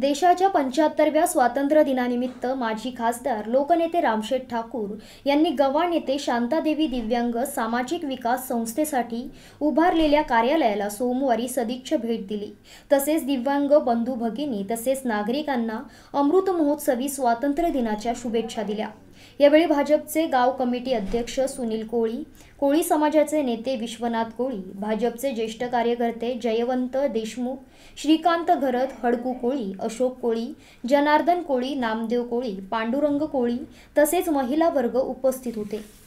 देशाच्या पंच्याहत्तरव्या स्वातंत्र्य दिनानिमित्त माजी खासदार लोकनेते रामशेठ ठाकूर यांनी गव्हाण नेते शांतादेवी दिव्यांग सामाजिक विकास संस्थेसाठी उभारलेल्या कार्यालयाला सोमवारी सदिच्छ भेट दिली तसेच दिव्यांग बंधू भगिनी तसेच नागरिकांना अमृत महोत्सवी स्वातंत्र्य दिनाच्या शुभेच्छा दिल्या यावेळी भाजपचे गाव कमिटी अध्यक्ष सुनील कोळी कोळी समाजाचे नेते विश्वनाथ कोळी भाजपचे ज्येष्ठ कार्यकर्ते जयवंत देशमुख श्रीकांत घरत हडकू कोळी अशोक कोळी जनार्दन कोळी नामदेव कोळी पांडुरंग कोळी तसेच महिला वर्ग उपस्थित होते